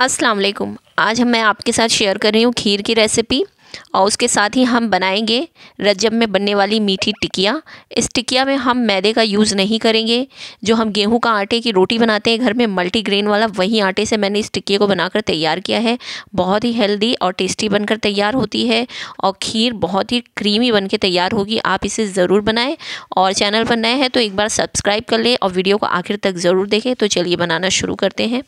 अस्सलाम वालेकुम आज हम मैं आपके साथ शेयर कर रही हूँ खीर की रेसिपी और उसके साथ ही हम बनाएंगे रजब में बनने वाली मीठी टिकिया इस टिकिया में हम मैदे का यूज़ नहीं करेंगे जो हम गेहूं का आटे की रोटी बनाते हैं घर में मल्टीग्रेन वाला वही आटे से मैंने इस टिकिया को बनाकर तैयार किया है बहुत ही हेल्दी और टेस्टी बनकर तैयार होती है और खीर बहुत ही क्रीमी बन तैयार होगी आप इसे ज़रूर बनाएँ और चैनल पर नए हैं तो एक बार सब्सक्राइब कर लें और वीडियो को आखिर तक ज़रूर देखें तो चलिए बनाना शुरू करते हैं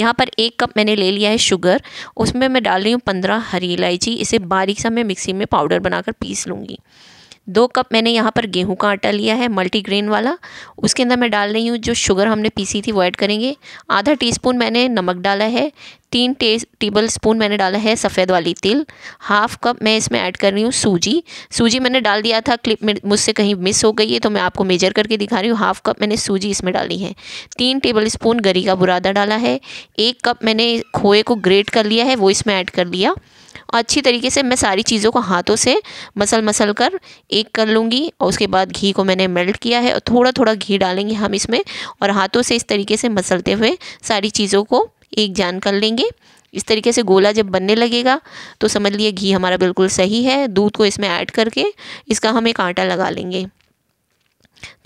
यहाँ पर एक कप मैंने ले लिया है शुगर उसमें मैं डाल रही हूँ पंद्रह हरी इलायची इसे बारीक सा मैं मिक्सी में पाउडर बनाकर पीस लूँगी दो कप मैंने यहाँ पर गेहूं का आटा लिया है मल्टीग्रेन वाला उसके अंदर मैं डाल रही हूँ जो शुगर हमने पीसी थी वो ऐड करेंगे आधा टीस्पून मैंने नमक डाला है तीन टे टेबल स्पून मैंने डाला है सफ़ेद वाली तिल हाफ कप मैं इसमें ऐड कर रही हूँ सूजी सूजी मैंने डाल दिया था क्लिप में मुझसे कहीं मिस हो गई है तो मैं आपको मेजर करके दिखा रही हूँ हाफ कप मैंने सूजी इसमें डाली है तीन टेबल स्पून गरी का बुरादा डाला है एक कप मैंने खोए को ग्रेट कर लिया है वो इसमें ऐड कर लिया और अच्छी तरीके से मैं सारी चीज़ों को हाथों से मसल मसल कर एक कर लूँगी और उसके बाद घी को मैंने मेल्ट किया है और थोड़ा थोड़ा घी डालेंगे हम इसमें और हाथों से इस तरीके से मसलते हुए सारी चीज़ों को एक जान कर लेंगे इस तरीके से गोला जब बनने लगेगा तो समझ लिए घी हमारा बिल्कुल सही है दूध को इसमें ऐड करके इसका हम एक आटा लगा लेंगे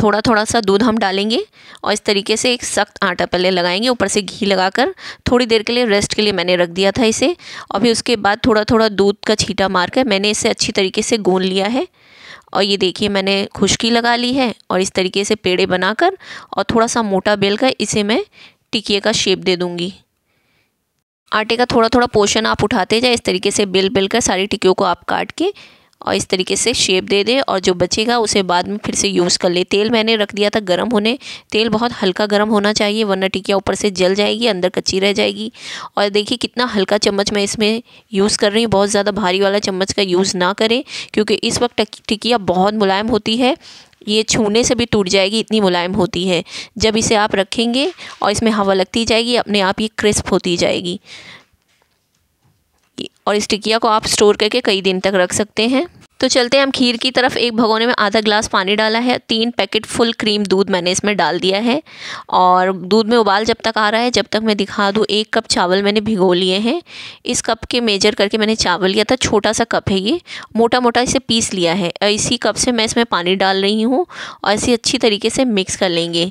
थोड़ा थोड़ा सा दूध हम डालेंगे और इस तरीके से एक सख्त आटा पहले लगाएंगे ऊपर से घी लगाकर थोड़ी देर के लिए रेस्ट के लिए मैंने रख दिया था इसे और फिर उसके बाद थोड़ा थोड़ा दूध का छीटा मारकर मैंने इसे अच्छी तरीके से गूंद लिया है और ये देखिए मैंने खुश्की लगा ली है और इस तरीके से पेड़े बनाकर और थोड़ा सा मोटा बेल कर इसे मैं टिकिए का शेप दे दूँगी आटे का थोड़ा थोड़ा पोशन आप उठाते जाए इस तरीके से बेल बेल कर सारी टिकियों को आप काट के और इस तरीके से शेप दे दे और जो बचेगा उसे बाद में फिर से यूज़ कर ले तेल मैंने रख दिया था गर्म होने तेल बहुत हल्का गर्म होना चाहिए वरना टिकिया ऊपर से जल जाएगी अंदर कच्ची रह जाएगी और देखिए कितना हल्का चम्मच मैं इसमें यूज़ कर रही हूँ बहुत ज़्यादा भारी वाला चम्मच का यूज़ ना करें क्योंकि इस वक्त टिकिया बहुत मुलायम होती है ये छूने से भी टूट जाएगी इतनी मुलायम होती है जब इसे आप रखेंगे और इसमें हवा लगती जाएगी अपने आप ये क्रिस्प होती जाएगी जाएगी और इस टिकिया को आप स्टोर करके कई दिन तक रख सकते हैं तो चलते हैं हम खीर की तरफ एक भगोने में आधा ग्लास पानी डाला है तीन पैकेट फुल क्रीम दूध मैंने इसमें डाल दिया है और दूध में उबाल जब तक आ रहा है जब तक मैं दिखा दूँ एक कप चावल मैंने भिगो लिए हैं इस कप के मेजर करके मैंने चावल लिया था छोटा सा कप है ये मोटा मोटा इसे पीस लिया है इसी कप से मैं इसमें पानी डाल रही हूँ और इसे अच्छी तरीके से मिक्स कर लेंगे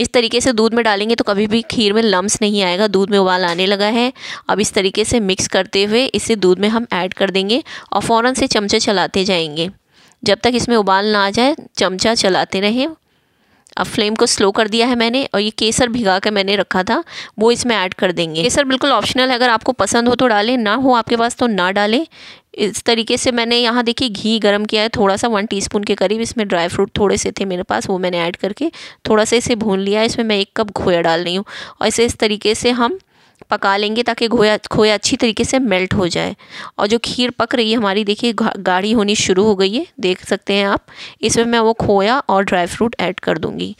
इस तरीके से दूध में डालेंगे तो कभी भी खीर में लम्स नहीं आएगा दूध में उबाल आने लगा है अब इस तरीके से मिक्स करते हुए इसे दूध में हम ऐड कर देंगे और फ़ौरन से चमचा चलाते जाएंगे जब तक इसमें उबाल ना आ जाए चमचा चलाते रहें अब फ्लेम को स्लो कर दिया है मैंने और ये केसर भिगा कर मैंने रखा था वो इसमें ऐड कर देंगे केसर बिल्कुल ऑप्शनल है अगर आपको पसंद हो तो डालें ना हो आपके पास तो ना डालें इस तरीके से मैंने यहाँ देखिए घी गरम किया है थोड़ा सा वन टीस्पून के करीब इसमें ड्राई फ्रूट थोड़े से थे मेरे पास वो मैंने ऐड करके थोड़ा सा इसे भून लिया है इसमें मैं एक कप खोया डाल रही हूँ और इसे इस तरीके से हम पका लेंगे ताकि खोया खोया अच्छी तरीके से मेल्ट हो जाए और जो खीर पक रही है हमारी देखिए गाढ़ी होनी शुरू हो गई है देख सकते हैं आप इसमें मैं वो खोया और ड्राई फ्रूट ऐड कर दूँगी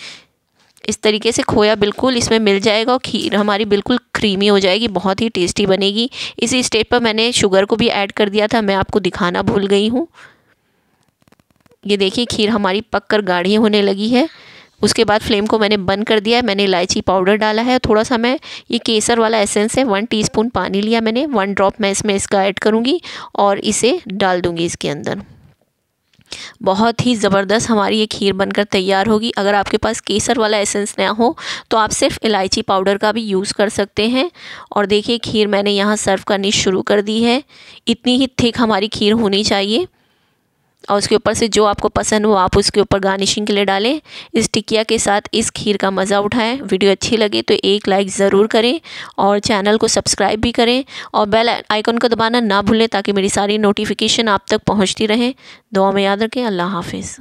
इस तरीके से खोया बिल्कुल इसमें मिल जाएगा और खीर हमारी बिल्कुल क्रीमी हो जाएगी बहुत ही टेस्टी बनेगी इसी स्टेज पर मैंने शुगर को भी ऐड कर दिया था मैं आपको दिखाना भूल गई हूँ ये देखिए खीर हमारी पक कर गाढ़ी होने लगी है उसके बाद फ्लेम को मैंने बंद कर दिया है मैंने इलायची पाउडर डाला है थोड़ा सा मैं ये केसर वाला एसेंस है वन टीस्पून पानी लिया मैंने वन ड्रॉप मैं इसमें इसका ऐड करूँगी और इसे डाल दूँगी इसके अंदर बहुत ही ज़बरदस्त हमारी ये खीर बनकर तैयार होगी अगर आपके पास केसर वाला एसेंस ना हो तो आप सिर्फ इलायची पाउडर का भी यूज़ कर सकते हैं और देखिए खीर मैंने यहाँ सर्व करनी शुरू कर दी है इतनी ही थिक हमारी खीर होनी चाहिए और उसके ऊपर से जो आपको पसंद हो आप उसके ऊपर गार्निशिंग के लिए डालें इस टिकिया के साथ इस खीर का मज़ा उठाएं वीडियो अच्छी लगे तो एक लाइक ज़रूर करें और चैनल को सब्सक्राइब भी करें और बेल आइकन को दबाना ना भूलें ताकि मेरी सारी नोटिफिकेशन आप तक पहुँचती रहें दुआ में याद रखें अल्लाह हाफिज़